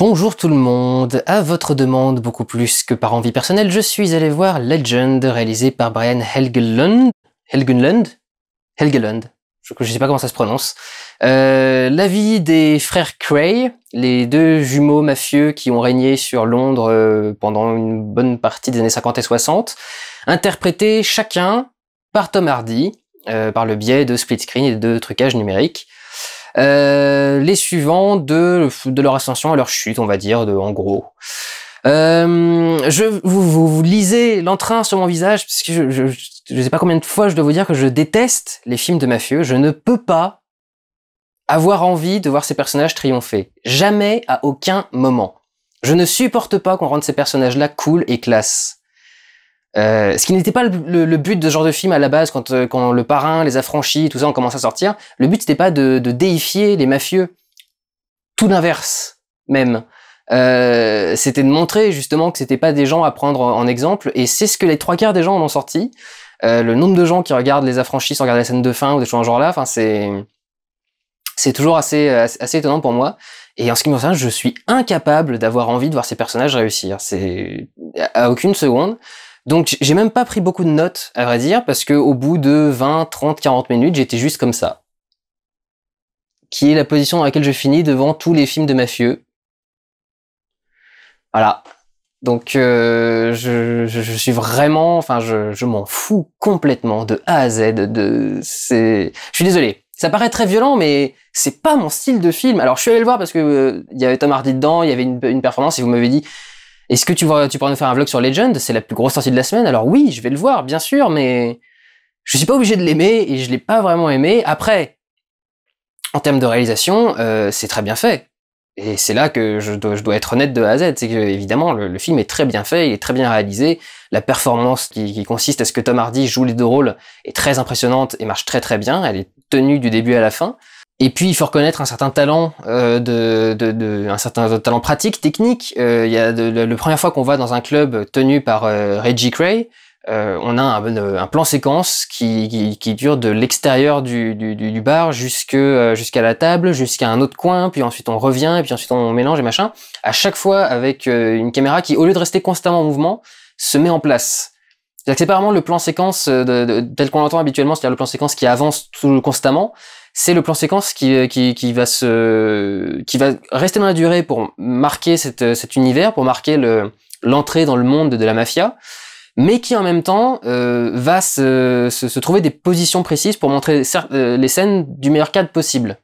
Bonjour tout le monde, à votre demande beaucoup plus que par envie personnelle, je suis allé voir Legend réalisé par Brian Helgeland. Helgeland Helgeland. Je ne sais pas comment ça se prononce. Euh, la vie des frères Cray, les deux jumeaux mafieux qui ont régné sur Londres euh, pendant une bonne partie des années 50 et 60, interprétés chacun par Tom Hardy, euh, par le biais de split screen et de trucage numérique. Euh, les suivants de, de leur ascension à leur chute, on va dire, de, en gros. Euh, je vous, vous, vous lisez l'entrain sur mon visage parce que je, je, je, sais pas combien de fois je dois vous dire que je déteste les films de mafieux. Je ne peux pas avoir envie de voir ces personnages triompher. Jamais, à aucun moment. Je ne supporte pas qu'on rende ces personnages-là cool et classe. Euh, ce qui n'était pas le, but de ce genre de film à la base, quand, euh, le parrain, les affranchis, tout ça, on commence à sortir. Le but, c'était pas de, déifier les mafieux. Tout l'inverse, même. Euh, c'était de montrer justement que c'était pas des gens à prendre en exemple, et c'est ce que les trois quarts des gens en ont sorti. Euh, le nombre de gens qui regardent les affranchis sans regarder la scène de fin ou des choses en genre là, enfin c'est c'est toujours assez, assez étonnant pour moi. Et en ce qui me concerne, je suis incapable d'avoir envie de voir ces personnages réussir. C'est à aucune seconde. Donc j'ai même pas pris beaucoup de notes, à vrai dire, parce que au bout de 20, 30, 40 minutes, j'étais juste comme ça. Qui est la position dans laquelle je finis devant tous les films de mafieux. Voilà. Donc euh, je, suis vraiment, enfin je, m'en fous complètement de A à Z. De c'est, je suis désolé. Ça paraît très violent, mais c'est pas mon style de film. Alors je suis allé le voir parce que euh, il y avait Tom Hardy dedans, il y avait une performance et vous m'avez dit est-ce que tu, vois, tu pourrais nous faire un vlog sur Legend C'est la plus grosse sortie de la semaine. Alors oui, je vais le voir, bien sûr, mais je suis pas obligé de l'aimer et je l'ai pas vraiment aimé. Après, en termes de réalisation, euh, c'est très bien fait. Et c'est là que je dois, être honnête de A à Z. C'est que, évidemment, le, film est très bien fait, il est très bien réalisé. La performance qui, consiste à ce que Tom Hardy joue les deux rôles est très impressionnante et marche très très bien. Elle est tenue du début à la fin. Et puis il faut reconnaître un certain talent, euh, de, de, de, un certain talent pratique, technique. Euh, il y a de, la première fois qu'on va dans un club tenu par euh, Reggie Cray, euh, on a un, un plan séquence qui, qui, qui dure de l'extérieur du, du, du, bar euh, jusqu'à la table, jusqu'à un autre coin, puis ensuite on revient, et puis ensuite on mélange et machin. À chaque fois avec une caméra qui, au lieu de rester constamment en mouvement, se met en place. C'est-à-dire que pas vraiment le plan séquence de, tel qu'on l'entend habituellement, c'est-à-dire le plan séquence qui avance tout, constamment c'est le plan séquence euh, qui, qui, va se, qui va rester dans la durée pour marquer cette, euh, cet univers, pour marquer le, l'entrée dans le monde de la mafia, mais qui en même temps euh, va se, se, trouver des positions précises pour montrer les scènes du meilleur cadre possible.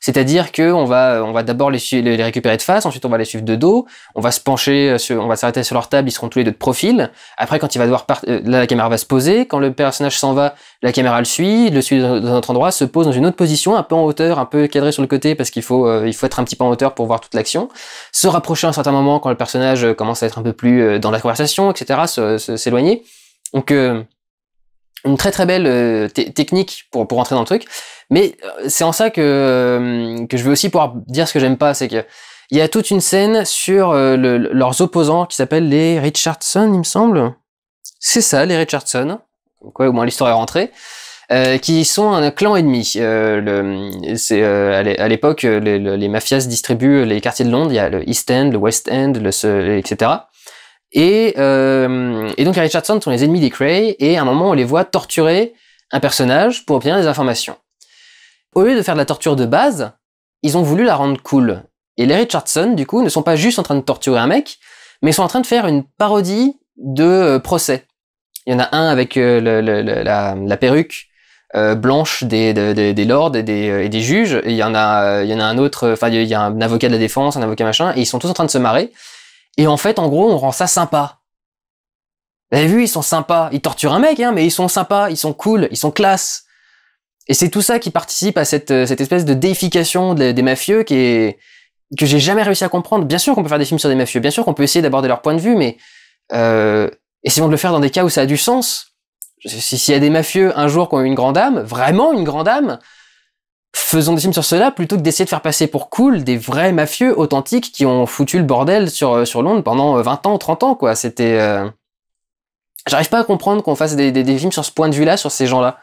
C'est-à-dire qu'on va, on va d'abord les, les, récupérer de face, ensuite on va les suivre de dos, on va se pencher, euh, on va s'arrêter sur leur table, ils seront tous les deux de profil. Après, quand il va devoir euh, la caméra va se poser. Quand le personnage s'en va, la caméra le suit, le suit dans un autre endroit, se pose dans une autre position, un peu en hauteur, un peu cadré sur le côté parce qu'il faut, euh, il faut être un petit peu en hauteur pour voir toute l'action. Se rapprocher à un certain moment quand le personnage commence à être un peu plus dans la conversation, etc. S'éloigner. Donc une très très belle euh, technique pour, pour rentrer dans le truc. Mais euh, c'est en ça que, euh, que je veux aussi pouvoir dire ce que j'aime pas, c'est que il y a toute une scène sur leurs opposants qui s'appellent les Richardson, il me semble. C'est ça, les Richardson. Quoi, au moins l'histoire est rentrée. qui sont un clan ennemi. le, c'est, à l'époque, les, mafias distribuent les quartiers de Londres. Il y a le East End, le West End, le, etc. Euh, et, donc les Richardson sont les ennemis des Cray, et à un moment on les voit torturer un personnage pour obtenir des informations. Au lieu de faire de la torture de base, ils ont voulu la rendre cool. Et les Richardson, du coup, ne sont pas juste en train de torturer un mec, mais sont en train de faire une parodie de euh, procès. Il y en a un avec euh, la, perruque blanche des, lords et des, juges. y en a, il y en a un autre. Enfin, il y a un avocat de la défense, un avocat machin, et ils sont tous en train de se marrer. Et en fait, en gros, on rend ça sympa. Vous avez vu, ils sont sympas. Ils torturent un mec, hein, mais ils sont sympas, ils sont cool, ils sont classe. Et c'est tout ça qui participe à cette, euh, espèce de déification des, mafieux qui est, que j'ai jamais réussi à comprendre. Bien sûr qu'on peut faire des films sur des mafieux, bien sûr qu'on peut essayer d'aborder leur point de vue, mais euh, essayons de le faire dans des cas où ça a du sens. S'il y a des mafieux un jour qui ont eu une grande âme, vraiment une grande âme, Faisons des films sur cela plutôt que d'essayer de faire passer pour cool des vrais mafieux authentiques qui ont foutu le bordel sur, euh, sur Londres pendant 20 euh, ans, 30 ans, quoi. C'était... Euh, j'arrive pas à comprendre qu'on fasse des, films sur ce point de vue-là, sur ces gens-là.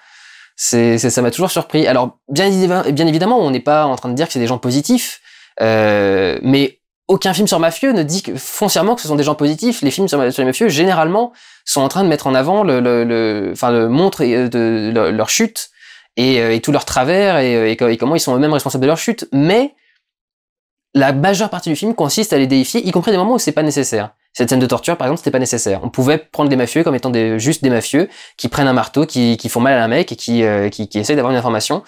ça m'a toujours surpris. Alors, bien, évidemment, on n'est pas en train de dire que c'est des gens positifs, euh, mais aucun film sur mafieux ne dit foncièrement que ce sont des gens positifs. Les films sur, les mafieux, généralement, sont en train de mettre en avant le, le, enfin, le montre de, leur chute et, euh, et tous leurs travers euh, et, comment ils sont eux-mêmes responsables de leur chute. Mais la majeure partie du film consiste à les déifier, y compris des moments où c'est pas nécessaire. Cette scène de torture, par exemple, c'était pas nécessaire. On pouvait prendre des mafieux comme étant juste des mafieux qui prennent un marteau, qui, qui font mal à un mec et qui, euh, qui, essayent d'avoir une information.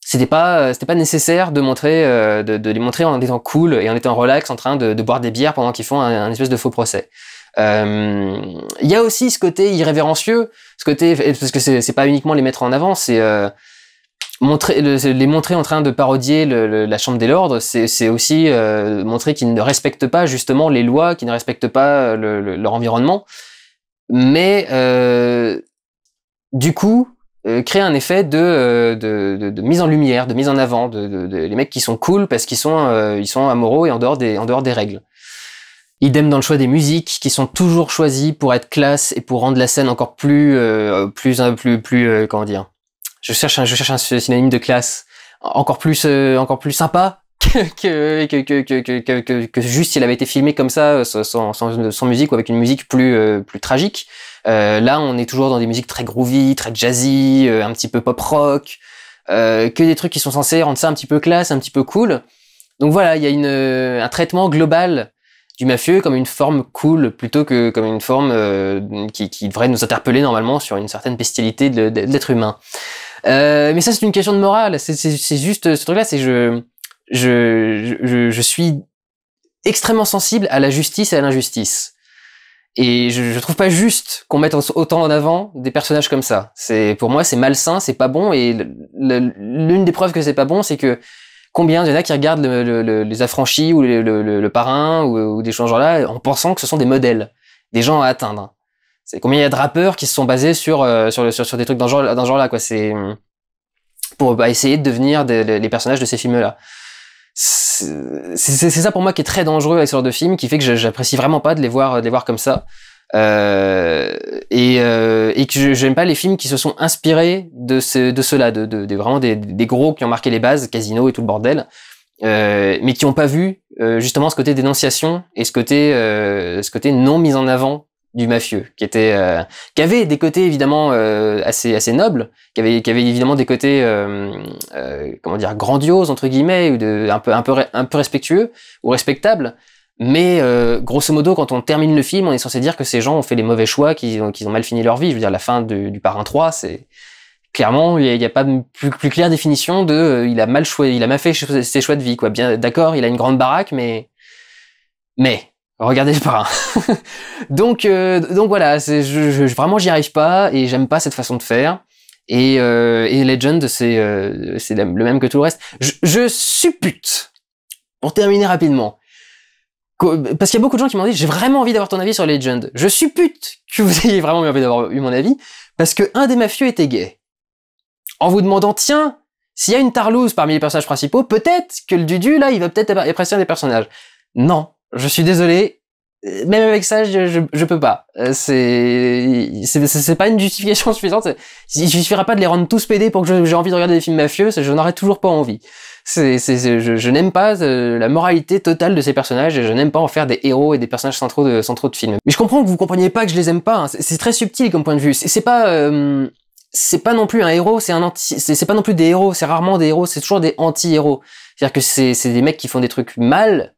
C'était pas, c'était pas nécessaire de montrer, de, les montrer en étant cool et en étant relax, en train de, boire des bières pendant qu'ils font un, espèce de faux procès. Euh, il y a aussi ce côté irrévérencieux, ce côté parce que c'est pas uniquement les mettre en avant, c'est euh, montrer les montrer en train de parodier la Chambre des Lords, c'est aussi euh, montrer qu'ils ne respectent pas justement les lois, qu'ils ne respectent pas leur environnement, mais du coup créer un effet de, mise en lumière, de mise en avant, de, les mecs qui sont cool parce qu'ils sont ils et en dehors des règles. Idem dans le choix des musiques, qui sont toujours choisies pour être classe et pour rendre la scène encore plus, euh, euh, plus, plus, plus, euh, comment dire Je cherche, un, je cherche un synonyme de classe encore plus, encore plus sympa que, que, que, que, que juste s'il avait été filmé comme ça, sans, sans, sans, musique ou avec une musique plus, plus tragique. là, on est toujours dans des musiques très groovy, très jazzy, un petit peu pop rock, que des trucs qui sont censés rendre ça un petit peu classe, un petit peu cool. Donc voilà, il y a une, un traitement global du mafieux comme une forme cool plutôt que comme une forme euh, qui, qui, devrait nous interpeller normalement sur une certaine bestialité de, l'être humain. Euh, mais ça, c'est une question de morale. C'est juste ce truc-là, c'est je, je, je, je, suis extrêmement sensible à la justice et à l'injustice. Et je, je trouve pas juste qu'on mette autant en avant des personnages comme ça. C'est pour moi, c'est malsain, c'est pas bon. Et l'une des preuves que c'est pas bon, c'est que combien il y en a qui regardent les affranchis ou le, parrain ou, des choses genre là en pensant que ce sont des modèles, des gens à atteindre. C'est combien il y a de rappeurs qui se sont basés sur euh, sur, des trucs d'un genre, genre là quoi. C'est pour bah, essayer de devenir des, les personnages de ces films là. C'est ça pour moi qui est très dangereux avec ce genre de films, qui fait que j'apprécie vraiment pas de les voir de les voir comme ça. Euh, euh, et, que et, que j'aime pas les films qui se sont inspirés de, ce, de cela, de, de, vraiment des, des, gros qui ont marqué les bases, Casino et tout le bordel, euh, mais qui n'ont pas vu euh, justement ce côté dénonciation et ce côté, euh, ce côté non mis en avant du mafieux, qui était, qui avait des côtés évidemment assez assez nobles, qui avait, qui avait évidemment des côtés comment dire grandioses entre guillemets ou de, un peu un peu un peu respectueux ou respectables, mais euh, grosso modo, quand on termine le film, on est censé dire que ces gens ont fait les mauvais choix, qu'ils ont, mal fini leur vie. Je veux dire, la fin du parrain 3, c'est clairement, il n'y a, pas plus, plus, claire définition de euh, il a mal choisi, il a mal fait ses choix de vie. Quoi. Bien, d'accord, il a une grande baraque, mais mais regardez le parrain. donc euh, donc voilà, je, vraiment j'y arrive pas et j'aime pas cette façon de faire. Et, Legend, c'est c'est le même que tout le reste. Je, je suppute pour terminer rapidement parce qu'il y a beaucoup de gens qui m'ont dit j'ai vraiment envie d'avoir ton avis sur Legend. Je suppute que vous ayez vraiment envie d'avoir eu mon avis parce que un des mafieux était gay. En vous demandant tiens s'il y a une tarlouse parmi les personnages principaux peut-être que le Dudu là il va peut-être apprécier un des personnages. Non, je suis désolé, euh, même avec ça, je, je, peux pas. Euh, c'est, c'est pas une justification suffisante. Il suffira pas de les rendre tous pédés pour que j'ai envie de regarder des films mafieux. Je n'aurais toujours pas envie. C'est, je, je n'aime pas euh, la moralité totale de ces personnages et je n'aime pas en faire des héros et des personnages centraux de, trop de films. Mais je comprends que vous compreniez pas que je les aime pas. Hein. C'est très subtil comme point de vue. C'est pas. c'est pas non plus un héros, c'est un anti, c'est pas non plus des héros, c'est rarement des héros, c'est toujours des anti-héros. C'est-à-dire que c'est des mecs qui font des trucs mal,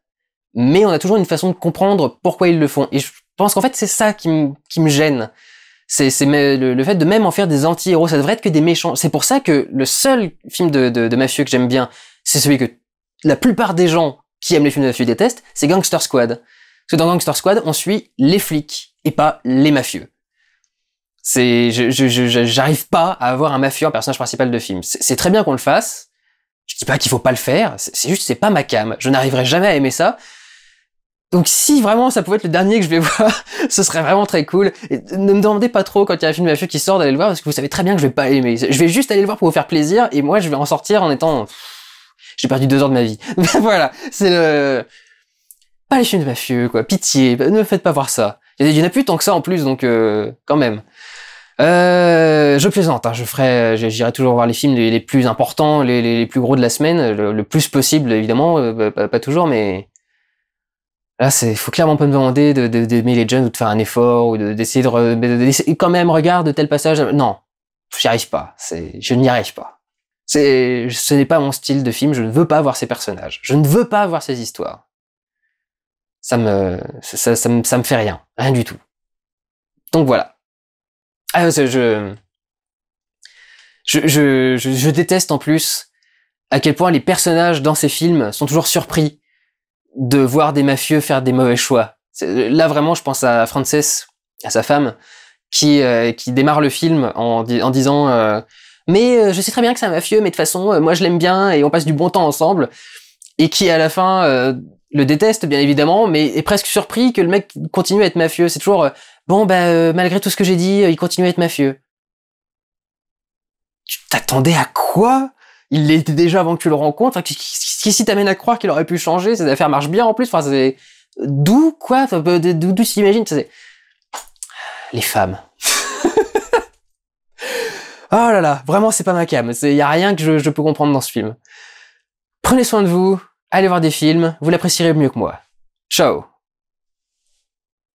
mais on a toujours une façon de comprendre pourquoi ils le font. Et je pense qu'en fait, c'est ça qui me, gêne. C'est le, fait de même en faire des anti-héros. Ça devrait être que des méchants. C'est pour ça que le seul film de, mafieux que j'aime bien, c'est celui que la plupart des gens qui aiment les films de mafieux détestent, c'est Gangster Squad. Parce que dans Gangster Squad, on suit les flics et pas les mafieux. C'est, je, j'arrive pas à avoir un mafieux en personnage principal de film. C'est très bien qu'on le fasse. Je dis pas qu'il faut pas le faire. C'est juste, c'est pas ma cam. Je n'arriverai jamais à aimer ça. Donc si vraiment ça pouvait être le dernier que je vais voir, ce serait vraiment très cool. ne me demandez pas trop quand il y a un film de mafieux qui sort d'aller le voir parce que vous savez très bien que je vais pas aimer. Je vais juste aller le voir pour vous faire plaisir et moi je vais en sortir en étant j'ai perdu deux heures de ma vie. voilà, c'est le pas les films de mafieux quoi. Pitié, ne me faites pas voir ça. Il y en a plus tant que ça en plus donc euh, quand même. Euh, je plaisante, hein, je ferai, j'irai toujours voir les films les, plus importants, les, plus gros de la semaine, le, plus possible évidemment, euh, pas, toujours, mais Là, c'est, faut clairement pas me demander de, de, les jeunes ou de faire un effort ou d'essayer de, re, quand même regarde tel passage. Non, j'y arrive pas. C'est, je n'y arrive pas. C'est, ce n'est pas mon style de film. Je ne veux pas voir ces personnages. Je ne veux pas voir ces histoires. Ça me, ça, me, ça me fait rien, rien du tout. Donc voilà. Ah, je, je, je, je, déteste en plus à quel point les personnages dans ces films sont toujours surpris de voir des mafieux faire des mauvais choix. Là vraiment, je pense à Frances, à sa femme, qui, euh, qui démarre le film en, disant euh, mais euh, je sais très bien que c'est un mafieux, mais de toute façon moi je l'aime bien et on passe du bon temps ensemble, et qui à la fin le déteste bien évidemment, mais est presque surpris que le mec continue à être mafieux. C'est toujours bon bah malgré tout ce que j'ai dit, il continue à être mafieux. Tu t'attendais à quoi il l'était déjà avant que tu le rencontres. Qu'est-ce qui, t'amène à croire qu'il aurait pu changer Ses affaires marchent bien en plus. Enfin, c'est d'où quoi D'où tu Les femmes. oh là là, vraiment c'est pas ma cam. Il y a rien que je peux comprendre dans ce film. Prenez soin de vous, allez voir des films, vous l'apprécierez mieux que moi. Ciao